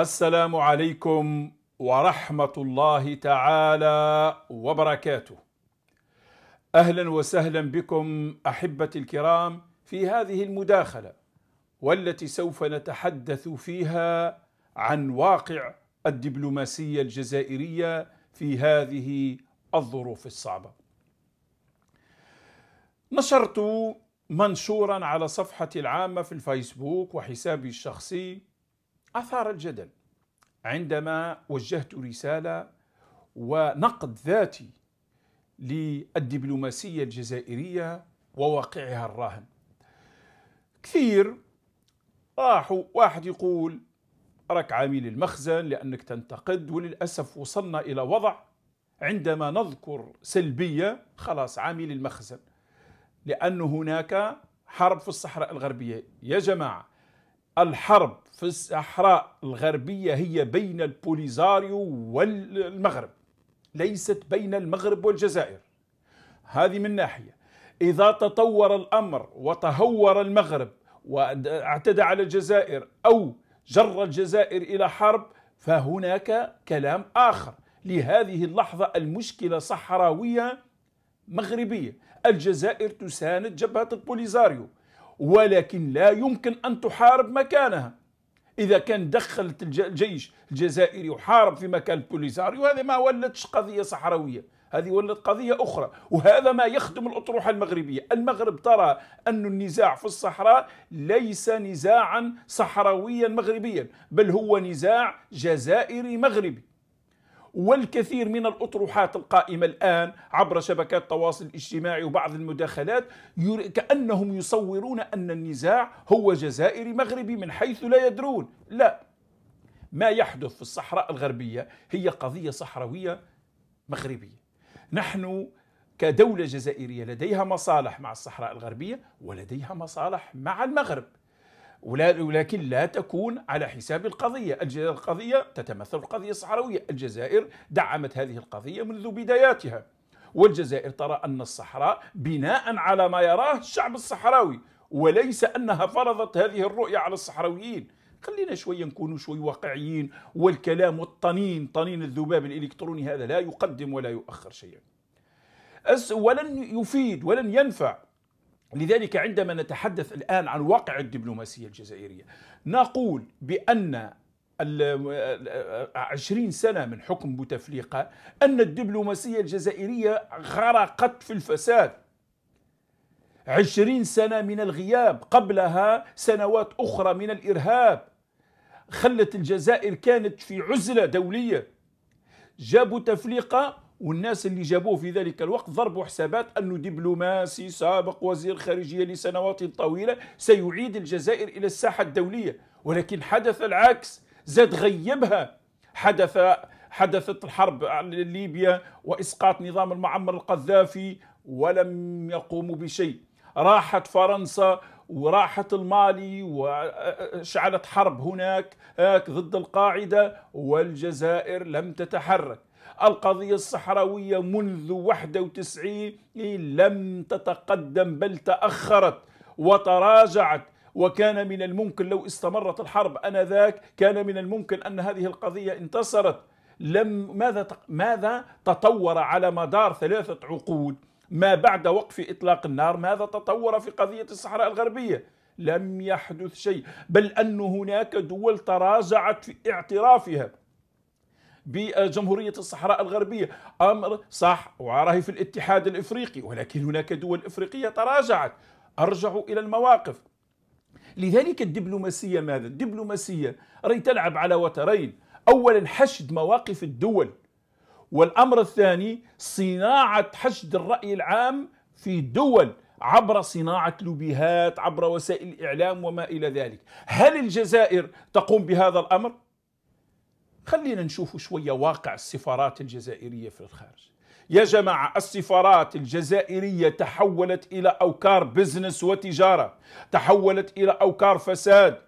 السلام عليكم ورحمه الله تعالى وبركاته اهلا وسهلا بكم احبتي الكرام في هذه المداخله والتي سوف نتحدث فيها عن واقع الدبلوماسيه الجزائريه في هذه الظروف الصعبه نشرت منشورا على صفحتي العامه في الفيسبوك وحسابي الشخصي اثار الجدل عندما وجهت رساله ونقد ذاتي للدبلوماسيه الجزائريه وواقعها الراهن كثير راحوا واحد يقول راك عامل المخزن لانك تنتقد وللاسف وصلنا الى وضع عندما نذكر سلبيه خلاص عامل المخزن لأن هناك حرب في الصحراء الغربية يا جماعة الحرب في الصحراء الغربية هي بين البوليزاريو والمغرب ليست بين المغرب والجزائر هذه من ناحية إذا تطور الأمر وتهور المغرب واعتدى على الجزائر أو جر الجزائر إلى حرب فهناك كلام آخر لهذه اللحظة المشكلة صحراوية مغربية الجزائر تساند جبهة البوليزاريو ولكن لا يمكن أن تحارب مكانها إذا كان دخلت الجيش الجزائري وحارب في مكان البوليساريو هذه ما ولتش قضية صحراوية هذه ولت قضية أخرى وهذا ما يخدم الأطروحة المغربية المغرب ترى أن النزاع في الصحراء ليس نزاعا صحراويا مغربيا بل هو نزاع جزائري مغربي والكثير من الأطروحات القائمة الآن عبر شبكات التواصل الاجتماعي وبعض المداخلات كأنهم يصورون أن النزاع هو جزائري مغربي من حيث لا يدرون لا ما يحدث في الصحراء الغربية هي قضية صحراوية مغربية نحن كدولة جزائرية لديها مصالح مع الصحراء الغربية ولديها مصالح مع المغرب ولكن لا تكون على حساب القضية القضية تتمثل القضية الصحراوية الجزائر دعمت هذه القضية منذ بداياتها والجزائر ترى أن الصحراء بناء على ما يراه الشعب الصحراوي وليس أنها فرضت هذه الرؤية على الصحراويين خلينا شويه نكونوا شوي واقعيين والكلام والطنين طنين الذباب الالكتروني هذا لا يقدم ولا يؤخر شيئا ولن يفيد ولن ينفع لذلك عندما نتحدث الآن عن واقع الدبلوماسية الجزائرية نقول بأن عشرين سنة من حكم بوتفليقة أن الدبلوماسية الجزائرية غرقت في الفساد عشرين سنة من الغياب قبلها سنوات أخرى من الإرهاب خلت الجزائر كانت في عزلة دولية جابوا تفليقة والناس اللي جابوه في ذلك الوقت ضربوا حسابات أنه دبلوماسي سابق وزير خارجية لسنوات طويلة سيعيد الجزائر إلى الساحة الدولية ولكن حدث العكس زاد غيبها حدث حدثت الحرب على ليبيا وإسقاط نظام المعمر القذافي ولم يقوموا بشيء راحت فرنسا وراحت المالي وشعلت حرب هناك آه، ضد القاعدة والجزائر لم تتحرك القضية الصحراوية منذ 91 لم تتقدم بل تأخرت وتراجعت وكان من الممكن لو استمرت الحرب انذاك كان من الممكن ان هذه القضيه انتصرت لم ماذا ماذا تطور على مدار ثلاثه عقود ما بعد وقف اطلاق النار ماذا تطور في قضيه الصحراء الغربيه لم يحدث شيء بل ان هناك دول تراجعت في اعترافها بجمهورية الصحراء الغربية أمر صح وراهي في الاتحاد الإفريقي ولكن هناك دول إفريقية تراجعت أرجعوا إلى المواقف لذلك الدبلوماسية ماذا؟ الدبلوماسية راهي تلعب على وترين أولا حشد مواقف الدول والأمر الثاني صناعة حشد الرأي العام في الدول عبر صناعة لوبيهات عبر وسائل الإعلام وما إلى ذلك هل الجزائر تقوم بهذا الأمر؟ خلينا نشوف شوية واقع السفارات الجزائرية في الخارج يا جماعة السفارات الجزائرية تحولت إلى أوكار بزنس وتجارة تحولت إلى أوكار فساد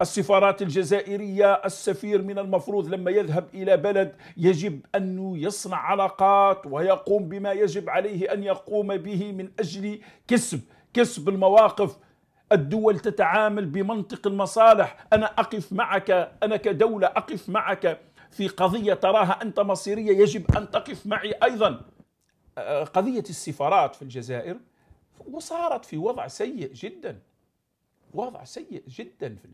السفارات الجزائرية السفير من المفروض لما يذهب إلى بلد يجب أنه يصنع علاقات ويقوم بما يجب عليه أن يقوم به من أجل كسب كسب المواقف الدول تتعامل بمنطق المصالح أنا أقف معك أنا كدولة أقف معك في قضية تراها أنت مصيرية يجب أن تقف معي أيضا آه، قضية السفارات في الجزائر وصارت في وضع سيء جدا وضع سيء جدا في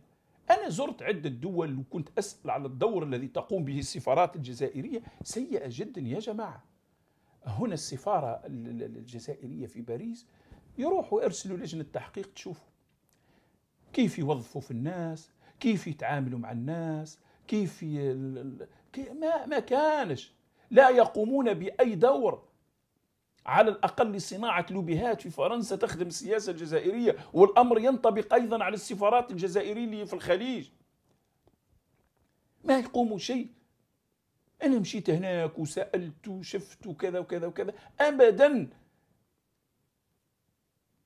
أنا زرت عدة دول وكنت أسأل على الدور الذي تقوم به السفارات الجزائرية سيئة جدا يا جماعة هنا السفارة الجزائرية في باريس يروحوا يرسلوا لجنة تحقيق تشوفوا كيف يوظفوا في الناس كيف يتعاملوا مع الناس كيف ال... ما ما كانش لا يقومون باي دور على الاقل صناعه لوبيهات في فرنسا تخدم السياسه الجزائريه والامر ينطبق ايضا على السفارات الجزائريه اللي في الخليج ما يقوموا شيء انا مشيت هناك وسالت وشفت وكذا وكذا وكذا ابدا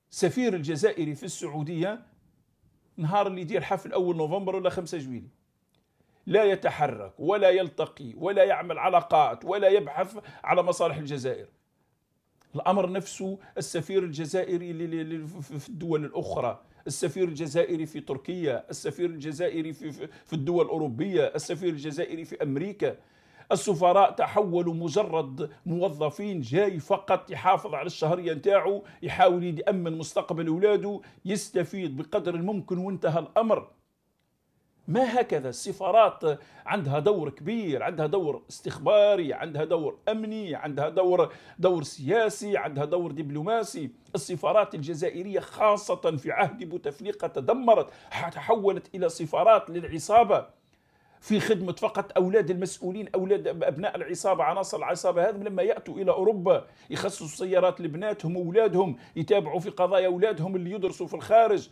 سفير الجزائري في السعوديه نهار اللي يدير حفل اول نوفمبر ولا 5 جويلي لا يتحرك ولا يلتقي ولا يعمل علاقات ولا يبحث على مصالح الجزائر الامر نفسه السفير الجزائري في الدول الاخرى السفير الجزائري في تركيا السفير الجزائري في الدول الاوروبيه السفير الجزائري في امريكا السفراء تحولوا مجرد موظفين جاي فقط يحافظ على الشهريه نتاعو يحاول يأمن مستقبل اولاده يستفيد بقدر الممكن وانتهى الامر ما هكذا السفارات عندها دور كبير عندها دور استخباري عندها دور أمني عندها دور دور سياسي عندها دور دبلوماسي السفارات الجزائرية خاصة في عهد بوتفليقة تدمرت تحولت إلى سفارات للعصابة في خدمة فقط أولاد المسؤولين أولاد أبناء العصابة عناصر العصابة هذا لما يأتوا إلى أوروبا يخصصوا سيارات لبناتهم وأولادهم يتابعوا في قضايا أولادهم اللي يدرسوا في الخارج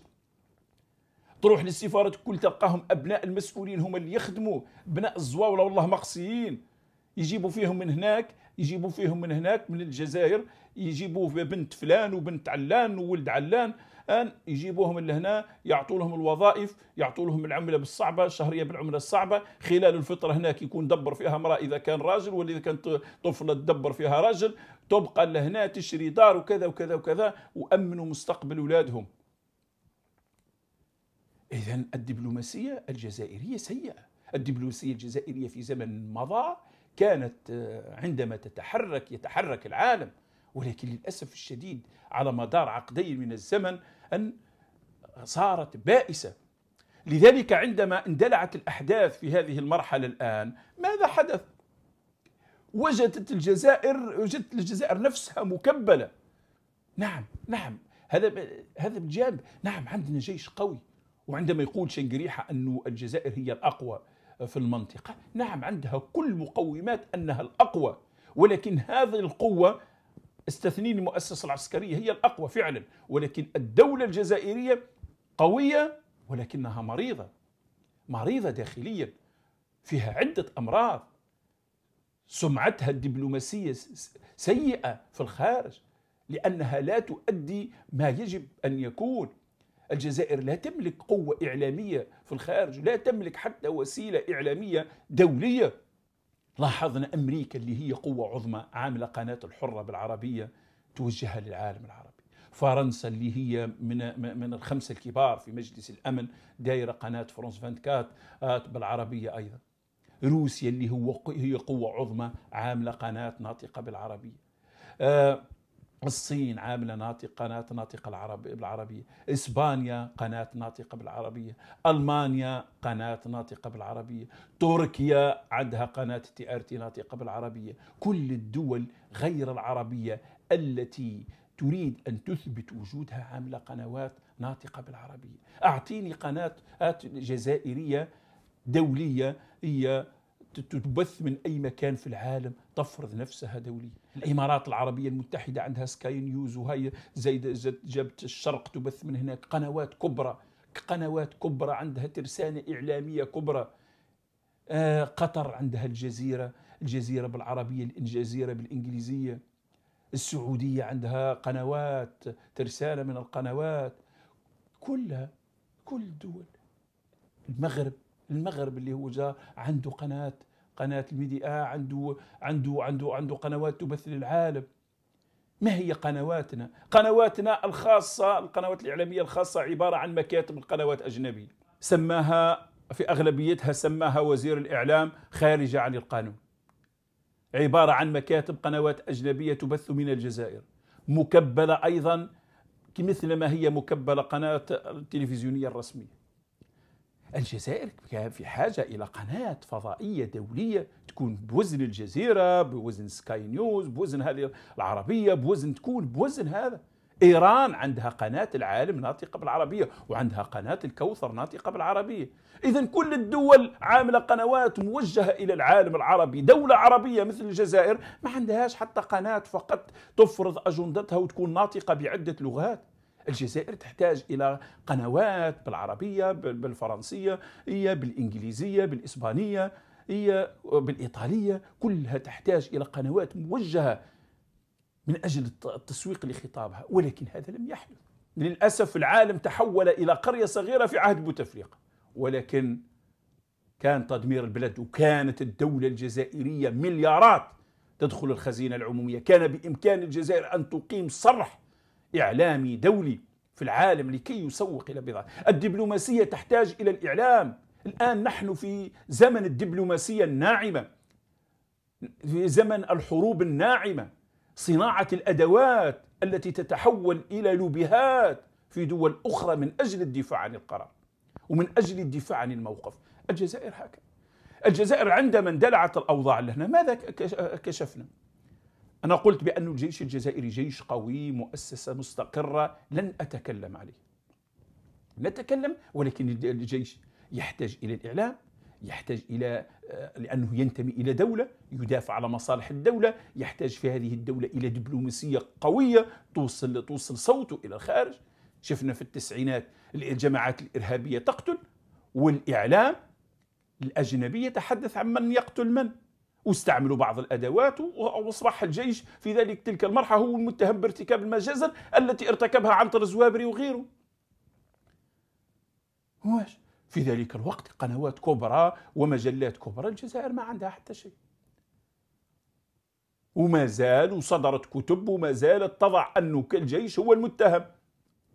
تروح للسفارة كل تلقاهم أبناء المسؤولين هم اللي يخدموا بناء الزواولة والله مقصيين يجيبوا فيهم من هناك يجيبوا فيهم من هناك من الجزائر يجيبوا بنت فلان وبنت علان وولد علان الان يجيبوهم لهنا يعطوا لهم الوظائف يعطوا لهم العمله بالصعبه الشهريه بالعمله الصعبه خلال الفتره هناك يكون دبر فيها امراه اذا كان راجل ولا اذا كانت طفله تدبر فيها راجل تبقى لهنا تشري دار وكذا وكذا وكذا وامنوا مستقبل اولادهم اذا الدبلوماسيه الجزائريه سيئه الدبلوماسيه الجزائريه في زمن مضى كانت آه، عندما تتحرك يتحرك العالم ولكن للاسف الشديد على مدار عقدين من الزمن أن صارت بائسة لذلك عندما اندلعت الأحداث في هذه المرحلة الآن ماذا حدث؟ وجدت الجزائر وجدت الجزائر نفسها مكبلة نعم نعم هذا هذا بالجانب نعم عندنا جيش قوي وعندما يقول شنقريحة أن الجزائر هي الأقوى في المنطقة نعم عندها كل مقومات أنها الأقوى ولكن هذه القوة استثنين المؤسسة العسكرية هي الأقوى فعلا ولكن الدولة الجزائرية قوية ولكنها مريضة مريضة داخليا فيها عدة أمراض سمعتها الدبلوماسية سيئة في الخارج لأنها لا تؤدي ما يجب أن يكون الجزائر لا تملك قوة إعلامية في الخارج لا تملك حتى وسيلة إعلامية دولية لاحظنا أمريكا اللي هي قوة عظمى عاملة قناة الحرة بالعربية توجهها للعالم العربي فرنسا اللي هي من من الخمسه الكبار في مجلس الامن دايره قناه فرنس 24 آه، بالعربيه ايضا. روسيا اللي هو هي قوه عظمى عامله قناه ناطقه بالعربيه. آه، الصين عاملة ناطق قناة ناطقة العرب بالعربية إسبانيا قناة ناطقة بالعربية ألمانيا قناة ناطقة بالعربية تركيا عندها قناة تي ار تي ناطقة بالعربية كل الدول غير العربية التي تريد أن تثبت وجودها عاملة قنوات ناطقة بالعربية أعطيني قناة جزائرية دولية هي تبث من أي مكان في العالم تفرض نفسها دوليا الإمارات العربية المتحدة عندها سكاي نيوز وهي زي جبت الشرق تبث من هناك قنوات كبرى قنوات كبرى عندها ترسانة إعلامية كبرى آه قطر عندها الجزيرة الجزيرة بالعربية الجزيرة بالإنجليزية السعودية عندها قنوات ترسانة من القنوات كلها كل الدول المغرب المغرب اللي هو جاء عنده قناة قناه الميديا عنده عنده عنده عنده قنوات تمثل العالم ما هي قنواتنا؟ قنواتنا الخاصة القنوات الإعلامية الخاصة عبارة عن مكاتب القنوات أجنبية سماها في أغلبيتها سماها وزير الإعلام خارجة عن القانون عبارة عن مكاتب قنوات أجنبية تبث من الجزائر مكبلة أيضا مثل ما هي مكبلة قناة التلفزيونية الرسمية الجزائر كان في حاجة إلى قناة فضائية دولية تكون بوزن الجزيرة بوزن سكاي نيوز بوزن هذه العربية بوزن تكون بوزن هذا إيران عندها قناة العالم ناطقة بالعربية وعندها قناة الكوثر ناطقة بالعربية إذا كل الدول عاملة قنوات موجهة إلى العالم العربي دولة عربية مثل الجزائر ما عندهاش حتى قناة فقط تفرض أجندتها وتكون ناطقة بعدة لغات الجزائر تحتاج إلى قنوات بالعربية بالفرنسية هي بالإنجليزية بالإسبانية هي بالإيطالية كلها تحتاج إلى قنوات موجهة من أجل التسويق لخطابها ولكن هذا لم يحدث للأسف العالم تحول إلى قرية صغيرة في عهد بوتفليقة ولكن كان تدمير البلد وكانت الدولة الجزائرية مليارات تدخل الخزينة العمومية كان بإمكان الجزائر أن تقيم صرح إعلامي دولي في العالم لكي يسوق إلى بضاعة الدبلوماسية تحتاج إلى الإعلام الآن نحن في زمن الدبلوماسية الناعمة في زمن الحروب الناعمة صناعة الأدوات التي تتحول إلى لوبهات في دول أخرى من أجل الدفاع عن القرار ومن أجل الدفاع عن الموقف الجزائر هكذا الجزائر عندما اندلعت الأوضاع لهنا ماذا كشفنا أنا قلت بأن الجيش الجزائري جيش قوي مؤسسة مستقرة لن أتكلم عليه نتكلم ولكن الجيش يحتاج إلى الإعلام يحتاج إلى آه، لأنه ينتمي إلى دولة يدافع على مصالح الدولة يحتاج في هذه الدولة إلى دبلوماسية قوية توصل توصل صوته إلى الخارج شفنا في التسعينات الجماعات الإرهابية تقتل والإعلام الأجنبي يتحدث عن من يقتل من واستعملوا بعض الادوات واصبح الجيش في ذلك تلك المرحله هو المتهم بارتكاب المجازر التي ارتكبها عنتر الزوابري وغيره. واش في ذلك الوقت قنوات كبرى ومجلات كبرى الجزائر ما عندها حتى شيء. وما زال وصدرت كتب وما زالت تضع انه كالجيش هو المتهم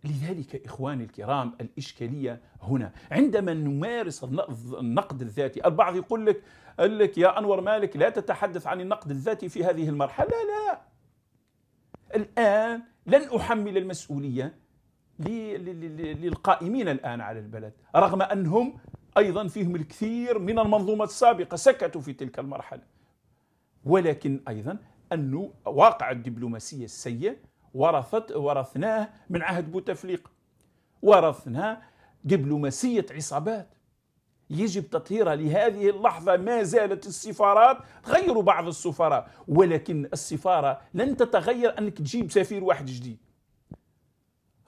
لذلك إخواني الكرام الإشكالية هنا عندما نمارس النقد الذاتي البعض يقول لك قال لك يا أنور مالك لا تتحدث عن النقد الذاتي في هذه المرحلة لا الآن لن أحمل المسؤولية للقائمين الآن على البلد رغم أنهم أيضا فيهم الكثير من المنظومه السابقة سكتوا في تلك المرحلة ولكن أيضا انه واقع الدبلوماسية السيء ورثت ورثناه من عهد بوتفليقة ورثنا دبلوماسية عصابات يجب تطهيرها لهذه اللحظة ما زالت السفارات غيروا بعض السفراء ولكن السفارة لن تتغير أنك تجيب سفير واحد جديد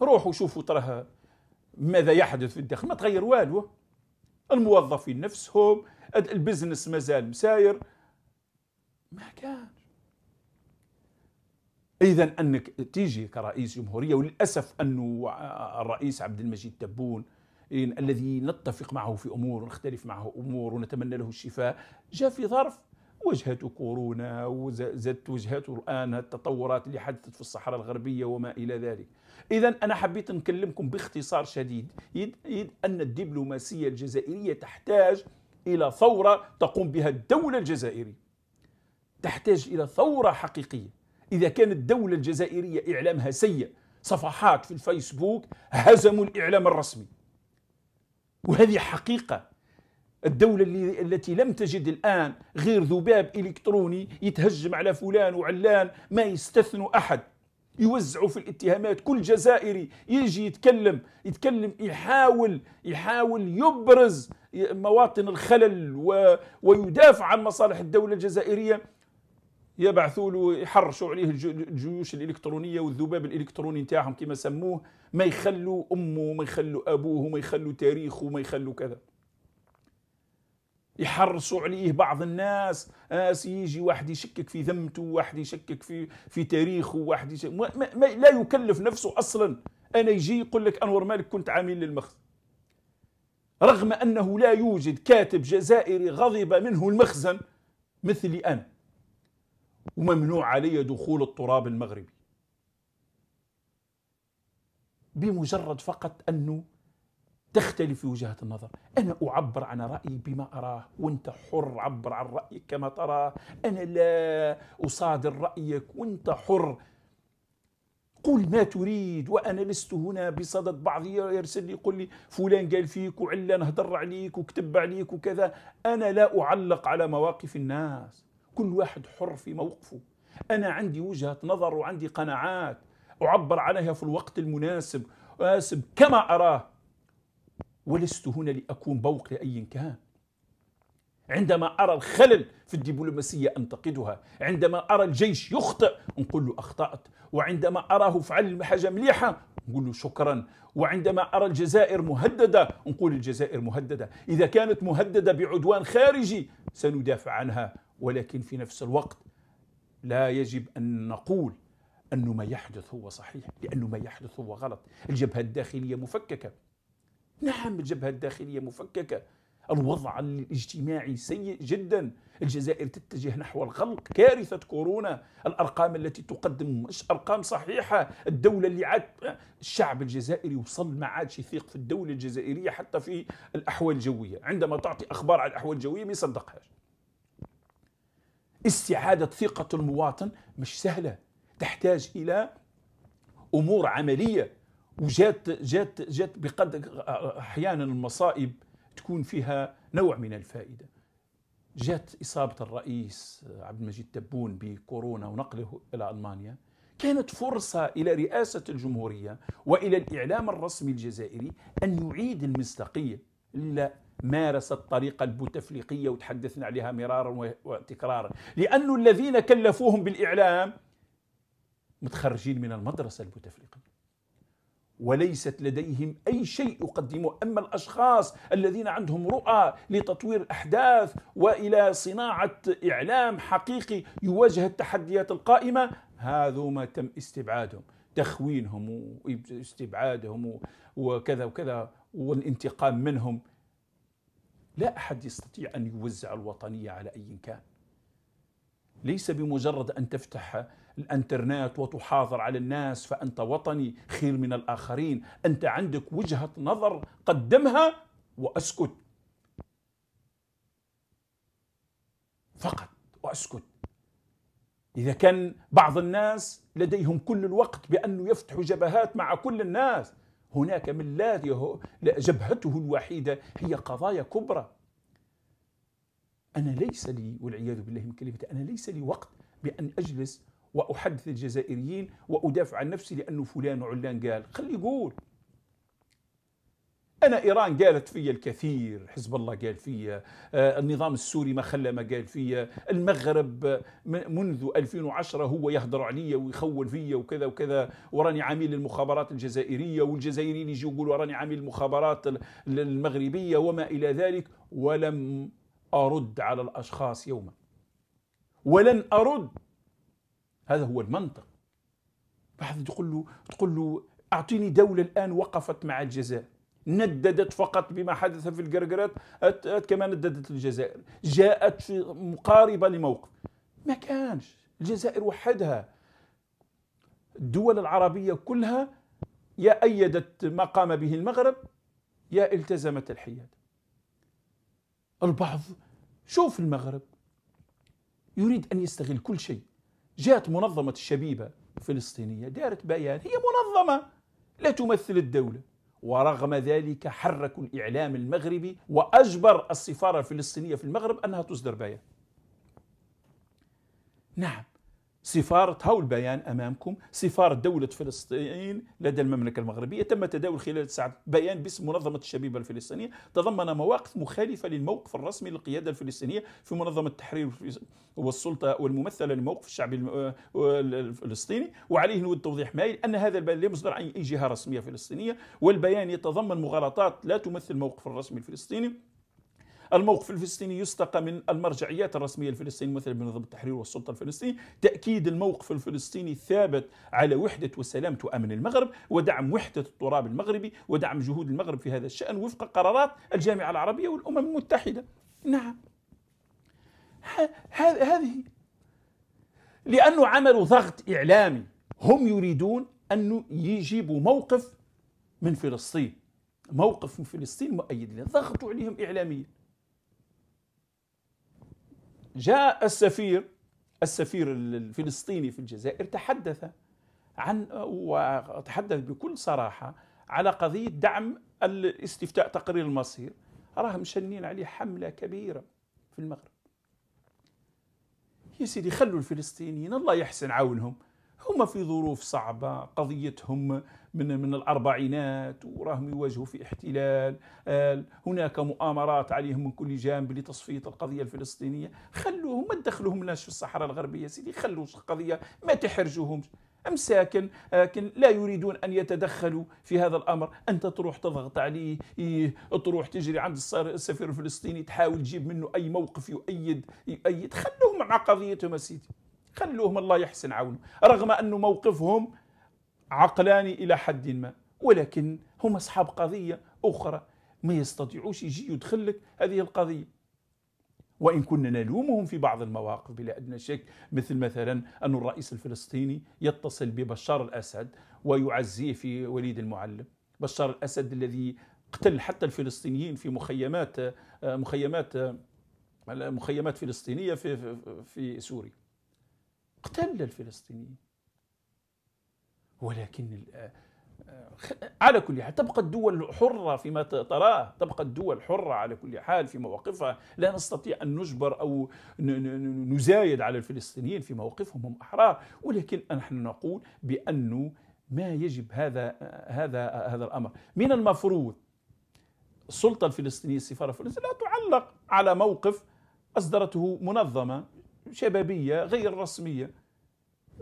روحوا شوفوا تراه ماذا يحدث في الداخل ما تغير والو الموظفين نفسهم البزنس مازال مساير ما كان اذا انك تيجي كرئيس جمهوريه وللاسف انه الرئيس عبد المجيد تبون الذي نتفق معه في امور ونختلف معه امور ونتمنى له الشفاء جاء في ظرف وجهته كورونا وزادت وجهته الان التطورات اللي حدثت في الصحراء الغربيه وما الى ذلك. اذا انا حبيت نكلمكم باختصار شديد يد ان الدبلوماسيه الجزائريه تحتاج الى ثوره تقوم بها الدوله الجزائريه. تحتاج الى ثوره حقيقيه. اذا كانت الدوله الجزائريه اعلامها سيء صفحات في الفيسبوك هزموا الاعلام الرسمي وهذه حقيقة الدولة اللي التي لم تجد الآن غير ذباب إلكتروني يتهجم على فلان وعلان ما يستثنوا أحد يوزعوا في الاتهامات كل جزائري يجي يتكلم يتكلم يحاول يحاول يبرز مواطن الخلل و ويدافع عن مصالح الدولة الجزائرية يبعثوا له يحرشوا عليه الجيوش الالكترونيه والذباب الالكتروني نتاعهم كما سموه ما يخلوا امه ما يخلوا ابوه ما يخلوا تاريخه ما يخلوا كذا يحرصوا عليه بعض الناس ناس آه، يجي واحد يشكك في ذمته واحد يشكك في في تاريخه واحد يشكك ما ما لا يكلف نفسه اصلا انا يجي يقول لك انور مالك كنت عامل للمخزن رغم انه لا يوجد كاتب جزائري غضب منه المخزن مثلي انا وممنوع علي دخول التراب المغربي بمجرد فقط أنه تختلف وجهة النظر أنا أعبر عن رأيي بما أراه وأنت حر عبر عن رأيك كما تراه أنا لا أصادر رأيك وأنت حر قل ما تريد وأنا لست هنا بصدد بعض يرسل لي يقول لي فلان قال فيك وعلان هدر عليك وكتب عليك وكذا أنا لا أعلق على مواقف الناس كل واحد حر في موقفه أنا عندي وجهة نظر وعندي قناعات أعبر عنها في الوقت المناسب واسب كما أراه ولست هنا لأكون بوق لأي كان عندما أرى الخلل في الدبلوماسية أنتقدها عندما أرى الجيش يخطئ نقول له أخطأت وعندما أراه فعل حاجة مليحة نقول له شكرا وعندما أرى الجزائر مهددة نقول الجزائر مهددة إذا كانت مهددة بعدوان خارجي سندافع عنها ولكن في نفس الوقت لا يجب أن نقول أن ما يحدث هو صحيح لأن ما يحدث هو غلط الجبهة الداخلية مفككة نعم الجبهة الداخلية مفككة الوضع الاجتماعي سيء جدا الجزائر تتجه نحو الغلق كارثة كورونا الأرقام التي تقدم مش أرقام صحيحة الدولة اللي عاد الشعب الجزائري وصل ما عادش يثيق في الدولة الجزائرية حتى في الأحوال الجوية عندما تعطي أخبار على الأحوال الجوية ما يصدقهاش استعادة ثقة المواطن مش سهلة تحتاج إلى أمور عملية وجات جات جات بقد أحيانا المصائب تكون فيها نوع من الفائدة جات إصابة الرئيس عبد المجيد تبون بكورونا ونقله إلى ألمانيا كانت فرصة إلى رئاسة الجمهورية وإلى الإعلام الرسمي الجزائري أن يعيد المصداقية إلا مارس الطريقة البوتفليقية وتحدثنا عليها مرارا وتكرارا لأن الذين كلفوهم بالإعلام متخرجين من المدرسة البوتفليقية وليست لديهم أي شيء يقدمه أما الأشخاص الذين عندهم رؤى لتطوير الأحداث وإلى صناعة إعلام حقيقي يواجه التحديات القائمة هذوما تم استبعادهم تخوينهم واستبعادهم وكذا وكذا والانتقام منهم لا أحد يستطيع أن يوزع الوطنية على أي كان ليس بمجرد أن تفتح الانترنت وتحاضر على الناس فأنت وطني خير من الآخرين أنت عندك وجهة نظر قدمها وأسكت فقط وأسكت إذا كان بعض الناس لديهم كل الوقت بأنه يفتحوا جبهات مع كل الناس هناك من لا جبهته الوحيدة هي قضايا كبرى أنا ليس لي والعياذ بالله من كلمة أنا ليس لي وقت بأن أجلس وأحدث الجزائريين وأدافع عن نفسي لأنه فلان وعلان قال خلي يقول أنا إيران قالت في الكثير حزب الله قال في آه، النظام السوري ما خلى ما قال في المغرب منذ 2010 هو يهدر علي ويخول فيا وكذا وكذا وراني عميل المخابرات الجزائرية والجزائريين يجي يقولوا راني عميل المخابرات المغربية وما إلى ذلك ولم أرد على الأشخاص يوما ولن أرد هذا هو المنطق بعد تقول له تقول له أعطيني دولة الآن وقفت مع الجزائر نددت فقط بما حدث في الجرجرات كما نددت الجزائر جاءت مقاربة لموقف ما كانش الجزائر وحدها الدول العربية كلها يا أيدت ما قام به المغرب يا التزمت الحياد البعض شوف المغرب يريد أن يستغل كل شيء جاءت منظمة الشبيبة الفلسطينية دارت بيان هي منظمة لا تمثل الدولة ورغم ذلك حرك الإعلام المغربي وأجبر السفارة الفلسطينية في المغرب أنها تصدر بيان نعم سفارة هاو البيان أمامكم سفارة دولة فلسطين لدى المملكة المغربية تم تداول خلال ساعة بيان باسم منظمة الشبيبة الفلسطينية تضمن مواقف مخالفة للموقف الرسمي للقيادة الفلسطينية في منظمة التحرير والسلطة والممثلة لموقف الشعب الفلسطيني وعليه نود توضيح مائل أن هذا البيان لا يصدر عن أي جهة رسمية فلسطينية والبيان يتضمن مغالطات لا تمثل الموقف الرسمي الفلسطيني الموقف الفلسطيني يستقى من المرجعيات الرسمية الفلسطينية مثل منظمة التحرير والسلطة الفلسطينية تأكيد الموقف الفلسطيني الثابت على وحدة وسلامة وأمن المغرب ودعم وحدة التراب المغربي ودعم جهود المغرب في هذا الشأن وفق قرارات الجامعة العربية والأمم المتحدة نعم هذه لأنه عملوا ضغط إعلامي هم يريدون أن يجيبوا موقف من فلسطين موقف من فلسطين مؤيد ضغطوا عليهم إعلاميا جاء السفير السفير الفلسطيني في الجزائر تحدث عن وتحدث بكل صراحة على قضية دعم الاستفتاء تقرير المصير راهم مشنين عليه حملة كبيرة في المغرب يا سيدي خلوا الفلسطينيين الله يحسن عونهم هم في ظروف صعبة قضيتهم من من الأربعينات وراهم يواجهوا في احتلال آه، هناك مؤامرات عليهم من كل جانب لتصفية القضية الفلسطينية خلوهم ما تدخلهم لاش في الصحراء الغربية سيدي خلوا القضية ما تحرجوهمش امساكن لكن لا يريدون ان يتدخلوا في هذا الامر انت تروح تضغط عليه إيه، تروح تجري عند السفير الفلسطيني تحاول تجيب منه اي موقف يؤيد يؤيد خلوهم مع قضيتهم سيدي خلوهم الله يحسن عونه رغم أنه موقفهم عقلاني إلى حد ما ولكن هم أصحاب قضية أخرى ما يستطيعوش يجي يدخلك هذه القضية وإن كنا نلومهم في بعض المواقف بلا أدنى شك مثل مثلا أن الرئيس الفلسطيني يتصل ببشار الأسد ويعزيه في وليد المعلم بشار الأسد الذي قتل حتى الفلسطينيين في مخيمات مخيمات مخيمات فلسطينية في, في, في سوريا اقتل الفلسطينيين ولكن آه، آه، على كل حال تبقى الدول حرة فيما تراه تبقى الدول حرة على كل حال في مواقفها لا نستطيع أن نجبر أو نزايد على الفلسطينيين في مواقفهم هم أحرار ولكن نحن نقول بأنه ما يجب هذا آه، هذا هذا الأمر من المفروض السلطة الفلسطينية السفارة الفلسطينية لا تعلق على موقف أصدرته منظمة شبابية غير رسمية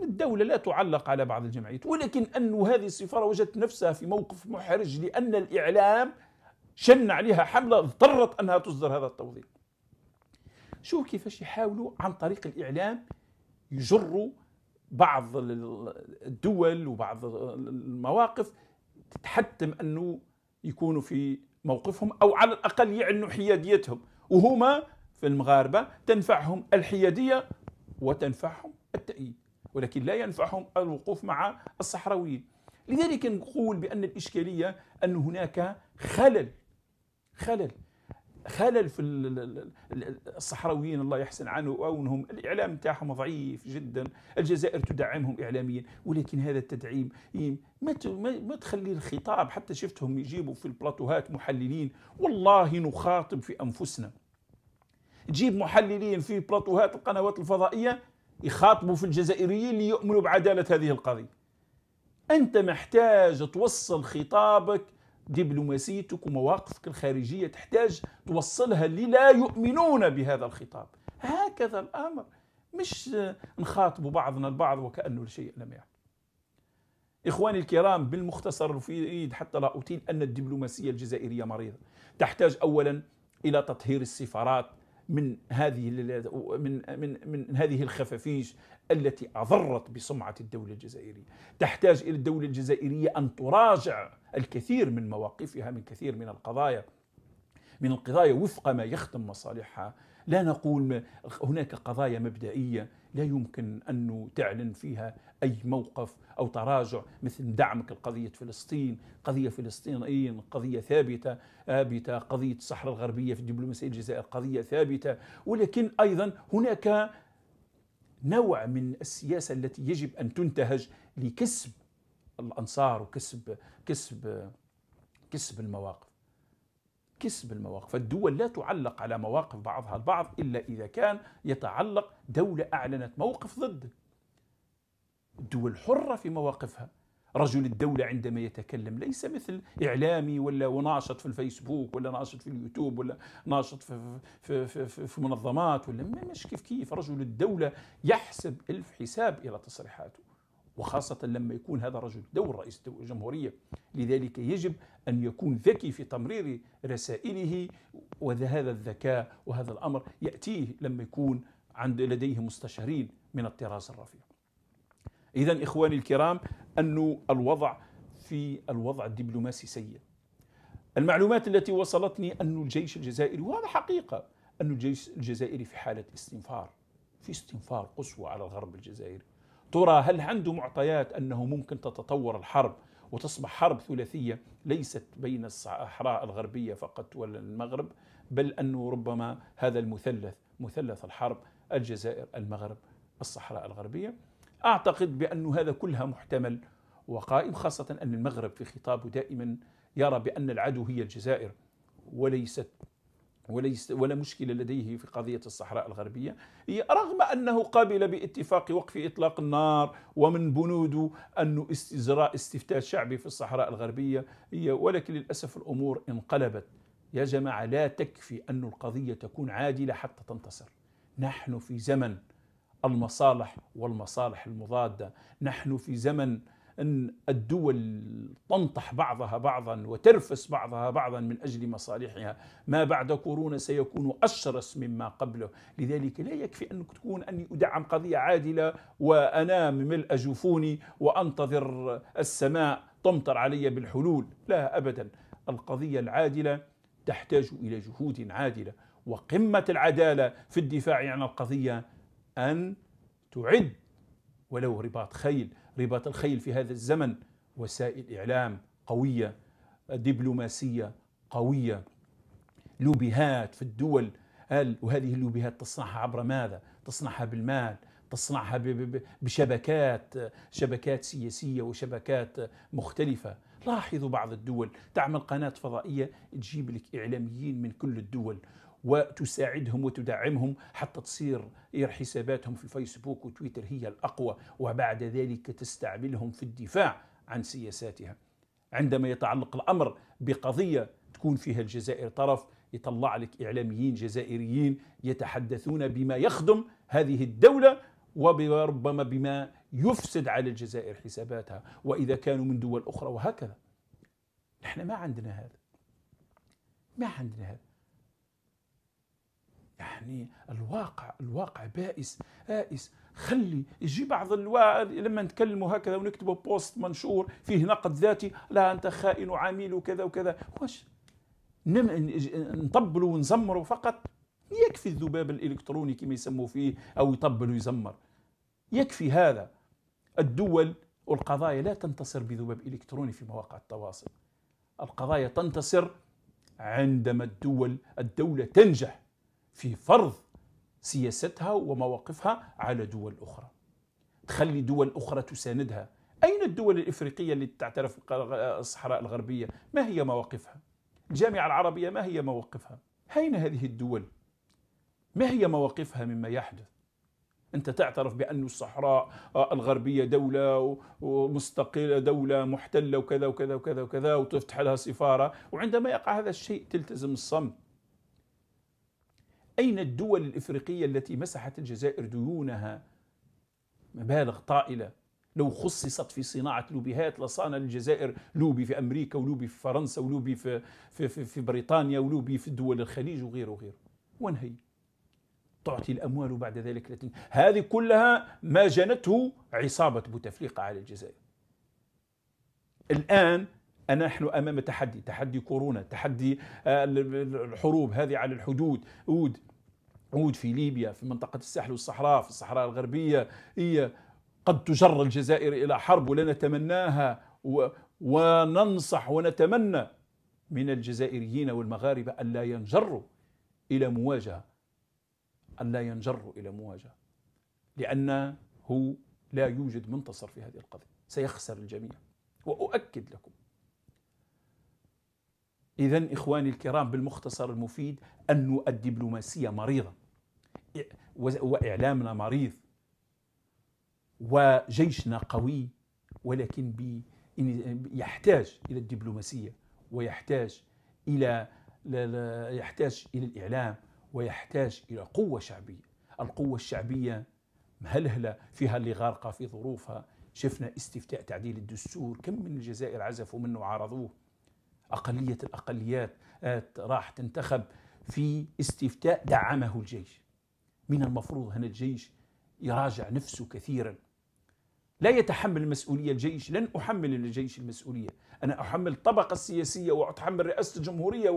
الدولة لا تعلق على بعض الجمعيات ولكن أن هذه السفارة وجدت نفسها في موقف محرج لأن الإعلام شن عليها حملة اضطرت أنها تصدر هذا التوضيح شوف كيفاش يحاولوا عن طريق الإعلام يجروا بعض الدول وبعض المواقف تتحتم أنه يكونوا في موقفهم أو على الأقل يعلنوا حياديتهم وهما في المغاربة تنفعهم الحيادية وتنفعهم التأييد ولكن لا ينفعهم الوقوف مع الصحراويين لذلك نقول بأن الإشكالية أن هناك خلل خلل خلل في الصحراويين الله يحسن عنهم الاعلام تاعهم ضعيف جدا الجزائر تدعمهم اعلاميا ولكن هذا التدعيم ما تخلي الخطاب حتى شفتهم يجيبوا في البلاتوهات محللين والله نخاطب في انفسنا جيب محللين في بلاطوهات القنوات الفضائية يخاطبوا في الجزائريين اللي يؤمنوا بعدالة هذه القضية أنت محتاج توصل خطابك دبلوماسيتك ومواقفك الخارجية تحتاج توصلها اللي لا يؤمنون بهذا الخطاب هكذا الأمر مش نخاطب بعضنا البعض وكأنه شيء لم يحدث إخواني الكرام بالمختصر في حتى لا أطيل أن الدبلوماسية الجزائرية مريضة تحتاج أولا إلى تطهير السفارات من هذه من من من هذه الخفافيش التي اضرت بسمعه الدوله الجزائريه، تحتاج الى الدوله الجزائريه ان تراجع الكثير من مواقفها من كثير من القضايا من القضايا وفق ما يخدم مصالحها لا نقول هناك قضايا مبدئية لا يمكن أن تعلن فيها أي موقف أو تراجع مثل دعمك لقضية فلسطين قضية فلسطينيين قضية ثابتة ثابتة قضية الصحراء الغربية في الدبلوماسية الجزائر قضية ثابتة ولكن أيضا هناك نوع من السياسة التي يجب أن تنتهج لكسب الأنصار وكسب كسب كسب المواقف كسب المواقف الدول لا تعلق على مواقف بعضها البعض إلا إذا كان يتعلق دولة أعلنت موقف ضد الدول حرة في مواقفها رجل الدولة عندما يتكلم ليس مثل إعلامي ولا وناشط في الفيسبوك ولا ناشط في اليوتيوب ولا ناشط في, في, في, في, في منظمات ولا مش كيف كيف رجل الدولة يحسب ألف حساب إلى تصريحاته وخاصة لما يكون هذا رجل دور رئيس الجمهورية لذلك يجب أن يكون ذكي في تمرير رسائله وهذا الذكاء وهذا الأمر يأتيه لما يكون عند لديه مستشارين من الطراز الرفيع إذا إخواني الكرام أن الوضع في الوضع الدبلوماسي سيء المعلومات التي وصلتني أن الجيش الجزائري وهذا حقيقة أن الجيش الجزائري في حالة استنفار في استنفار قصوى على الغرب الجزائري ترى هل عنده معطيات أنه ممكن تتطور الحرب وتصبح حرب ثلاثية ليست بين الصحراء الغربية فقط ولا المغرب بل أنه ربما هذا المثلث مثلث الحرب الجزائر المغرب الصحراء الغربية أعتقد بأن هذا كلها محتمل وقائم خاصة أن المغرب في خطابه دائما يرى بأن العدو هي الجزائر وليست وليس ولا مشكلة لديه في قضية الصحراء الغربية رغم أنه قبل باتفاق وقف إطلاق النار ومن بنوده أن استزراء استفتاء شعبي في الصحراء الغربية هي ولكن للأسف الأمور انقلبت يا جماعة لا تكفي أن القضية تكون عادلة حتى تنتصر نحن في زمن المصالح والمصالح المضادة نحن في زمن أن الدول تنطح بعضها بعضا وترفس بعضها بعضا من أجل مصالحها ما بعد كورونا سيكون أشرس مما قبله لذلك لا يكفي أن تكون أني أدعم قضية عادلة وأنام ملء جفوني وأنتظر السماء تمطر علي بالحلول لا أبدا القضية العادلة تحتاج إلى جهود عادلة وقمة العدالة في الدفاع عن القضية أن تعد ولو رباط خيل رباط الخيل في هذا الزمن وسائل إعلام قوية دبلوماسية قوية لوبيهات في الدول وهذه اللوبيهات تصنعها عبر ماذا؟ تصنعها بالمال تصنعها بشبكات شبكات سياسية وشبكات مختلفة لاحظوا بعض الدول تعمل قناة فضائية تجيب لك إعلاميين من كل الدول وتساعدهم وتدعمهم حتى تصير حساباتهم في فيسبوك وتويتر هي الأقوى وبعد ذلك تستعملهم في الدفاع عن سياساتها عندما يتعلق الأمر بقضية تكون فيها الجزائر طرف يطلع لك إعلاميين جزائريين يتحدثون بما يخدم هذه الدولة وربما بما يفسد على الجزائر حساباتها وإذا كانوا من دول أخرى وهكذا نحن ما عندنا هذا ما عندنا هذا يعني الواقع الواقع بائس بائس خلي يجي بعض الوا... لما نتكلموا هكذا ونكتبوا بوست منشور فيه نقد ذاتي لا انت خائن وعميل وكذا وكذا واش نم... نطبلوا ونزمروا فقط يكفي الذباب الالكتروني كما يسموه فيه او يطبل ويزمر يكفي هذا الدول والقضايا لا تنتصر بذباب الكتروني في مواقع التواصل القضايا تنتصر عندما الدول الدولة تنجح في فرض سياستها ومواقفها على دول أخرى تخلي دول أخرى تساندها أين الدول الإفريقية اللي تعترف الصحراء الغربية ما هي مواقفها الجامعة العربية ما هي مواقفها أين هذه الدول ما هي مواقفها مما يحدث أنت تعترف بأن الصحراء الغربية دولة ومستقلة دولة محتلة وكذا وكذا وكذا وكذا وتفتح لها سفارة وعندما يقع هذا الشيء تلتزم الصمت أين الدول الإفريقية التي مسحت الجزائر ديونها مبالغ طائلة لو خصصت في صناعة لوبيهات لصان الجزائر لوبي في أمريكا ولوبي في فرنسا ولوبي في, في, في, في بريطانيا ولوبي في دول الخليج وغيره وغيره وانهي تعطي الأموال بعد ذلك لتن... هذه كلها ما جنته عصابة بوتفليقة على الجزائر الآن أنا نحن امام تحدي تحدي كورونا تحدي آه، الحروب هذه على الحدود اود عود في ليبيا في منطقة الساحل والصحراء في الصحراء الغربية هي قد تجر الجزائر إلى حرب ولا نتمناها وننصح ونتمنى من الجزائريين والمغاربة أن لا ينجروا إلى مواجهة أن لا ينجروا إلى مواجهة لأنه لا يوجد منتصر في هذه القضية سيخسر الجميع وأؤكد لكم إذا إخواني الكرام بالمختصر المفيد أن الدبلوماسية مريضة وإعلامنا مريض وجيشنا قوي ولكن يحتاج إلى الدبلوماسية ويحتاج إلى يحتاج إلى الإعلام ويحتاج إلى قوة شعبية القوة الشعبية مهلهلة فيها اللي غارقة في ظروفها شفنا استفتاء تعديل الدستور كم من الجزائر عزفوا منه وعارضوه أقلية الأقليات آه، راح تنتخب في استفتاء دعمه الجيش من المفروض هنا الجيش يراجع نفسه كثيرا لا يتحمل المسؤولية الجيش لن أحمل الجيش المسؤولية أنا أحمل الطبقة السياسية وأتحمل رئاسة الجمهورية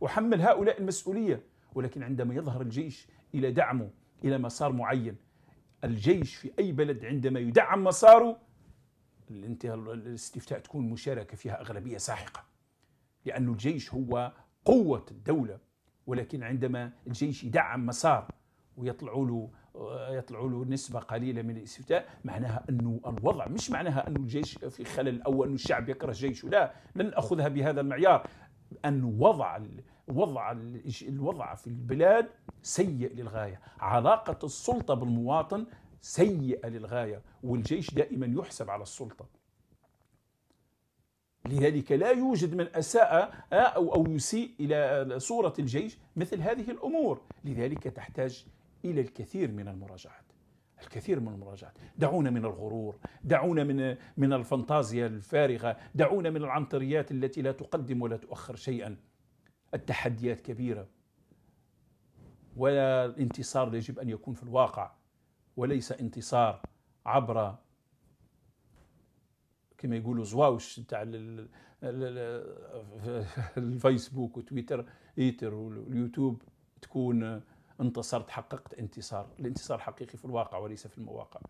وأحمل هؤلاء المسؤولية ولكن عندما يظهر الجيش إلى دعمه إلى مسار معين الجيش في أي بلد عندما يدعم مساره الاستفتاء تكون مشاركة فيها أغلبية ساحقة لأن الجيش هو قوة الدولة ولكن عندما الجيش يدعم مسار ويطلع له آه، يطلع له نسبة قليلة من الاستفتاء معناها أنه الوضع مش معناها أنه الجيش في خلل أو أن الشعب يكره جيشه لا لن أخذها بهذا المعيار أن وضع وضع الوضع في البلاد سيء للغاية علاقة السلطة بالمواطن سيئة للغاية والجيش دائما يحسب على السلطة لذلك لا يوجد من أساء آه، أو أو يسيء إلى صورة الجيش مثل هذه الأمور لذلك تحتاج إلى الكثير من المراجعات الكثير من المراجعات دعونا من الغرور دعونا من من الفانتازيا الفارغة دعونا من العنطريات التي لا تقدم ولا تؤخر شيئا التحديات كبيرة ولا الانتصار يجب أن يكون في الواقع وليس انتصار عبر كما يقولوا زواوش نتاع الفيسبوك وتويتر ايتر واليوتيوب تكون انتصرت حققت انتصار الانتصار حقيقي في الواقع وليس في المواقع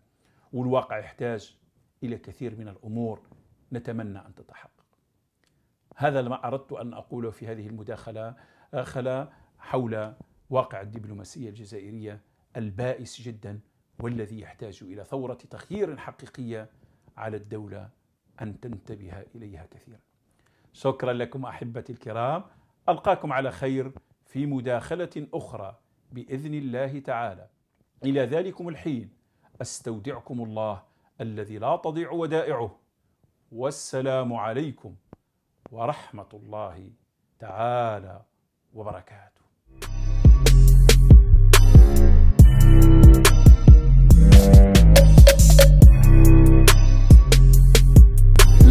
والواقع يحتاج الى كثير من الامور نتمنى ان تتحقق هذا ما اردت ان اقوله في هذه المداخله خلا حول واقع الدبلوماسيه الجزائريه البائس جدا والذي يحتاج الى ثوره تغيير حقيقيه على الدوله أن تنتبه إليها كثيرا شكرا لكم أحبتي الكرام ألقاكم على خير في مداخلة أخرى بإذن الله تعالى إلى ذلكم الحين أستودعكم الله الذي لا تضيع ودائعه والسلام عليكم ورحمة الله تعالى وبركاته